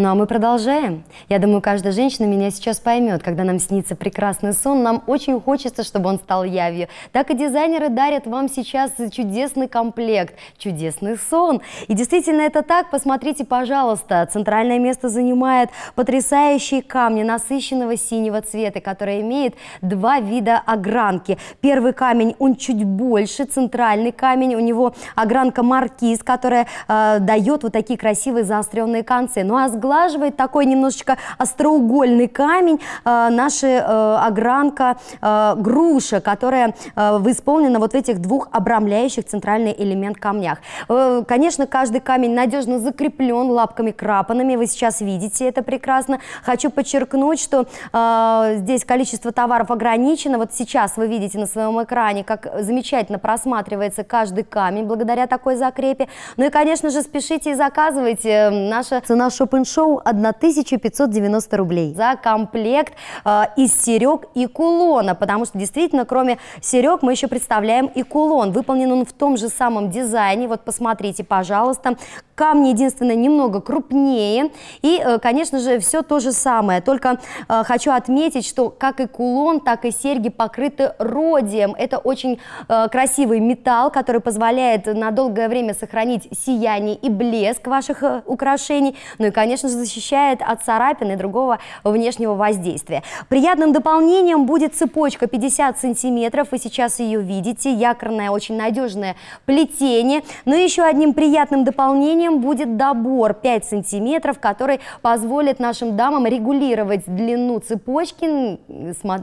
Ну а мы продолжаем. Я думаю, каждая женщина меня сейчас поймет. Когда нам снится прекрасный сон, нам очень хочется, чтобы он стал явью. Так и дизайнеры дарят вам сейчас чудесный комплект, чудесный сон. И действительно это так. Посмотрите, пожалуйста. Центральное место занимает потрясающие камни насыщенного синего цвета, который имеет два вида огранки. Первый камень, он чуть больше, центральный камень. У него огранка маркиз, которая э, дает вот такие красивые заостренные концы. Ну а с выглаживает такой немножечко остроугольный камень э, наша э, огранка э, груша, которая э, исполнена вот в этих двух обрамляющих центральный элемент камнях. Э, конечно, каждый камень надежно закреплен лапками-крапанами, вы сейчас видите это прекрасно. Хочу подчеркнуть, что э, здесь количество товаров ограничено. Вот сейчас вы видите на своем экране, как замечательно просматривается каждый камень благодаря такой закрепе. Ну и, конечно же, спешите и заказывайте. Э, наша цена шоп шоу 1590 рублей за комплект э, из серег и кулона, потому что действительно, кроме серег, мы еще представляем и кулон. Выполнен он в том же самом дизайне. Вот посмотрите, пожалуйста, Камни, единственное, немного крупнее. И, э, конечно же, все то же самое. Только э, хочу отметить, что как и кулон, так и серьги покрыты родием. Это очень э, красивый металл, который позволяет на долгое время сохранить сияние и блеск ваших украшений. Ну и, конечно же, защищает от царапин и другого внешнего воздействия. Приятным дополнением будет цепочка 50 сантиметров, и сейчас ее видите, якорное, очень надежное плетение. Но ну еще одним приятным дополнением решением будет добор 5 сантиметров, который позволит нашим дамам регулировать длину цепочки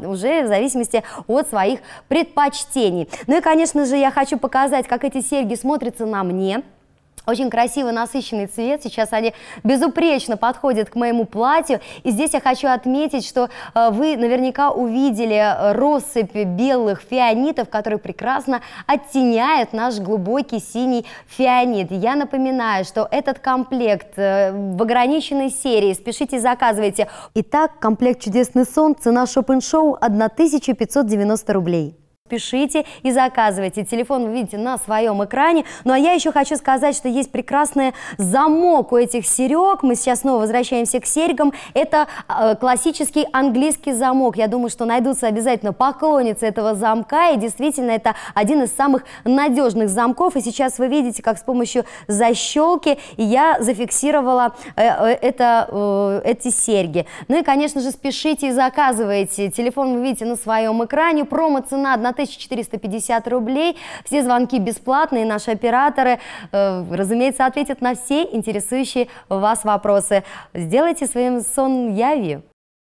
уже в зависимости от своих предпочтений. Ну и, конечно же, я хочу показать, как эти серьги смотрятся на мне. Очень красивый насыщенный цвет, сейчас они безупречно подходят к моему платью. И здесь я хочу отметить, что э, вы наверняка увидели э, россыпь белых фианитов, которые прекрасно оттеняют наш глубокий синий фианит. Я напоминаю, что этот комплект э, в ограниченной серии, спешите заказывайте. Итак, комплект «Чудесный сон», цена шоп шоу 1590 рублей. Пишите и заказывайте. Телефон вы видите на своем экране. Ну а я еще хочу сказать, что есть прекрасный замок у этих серег. Мы сейчас снова возвращаемся к серьгам. Это э, классический английский замок. Я думаю, что найдутся обязательно поклонницы этого замка. И действительно, это один из самых надежных замков. И сейчас вы видите, как с помощью защелки я зафиксировала э, э, это, э, эти серьги. Ну и, конечно же, спешите и заказывайте. Телефон вы видите на своем экране. Промо-цена 1 1450 рублей. Все звонки бесплатные, наши операторы, э, разумеется, ответят на все интересующие вас вопросы. Сделайте своим сон явью.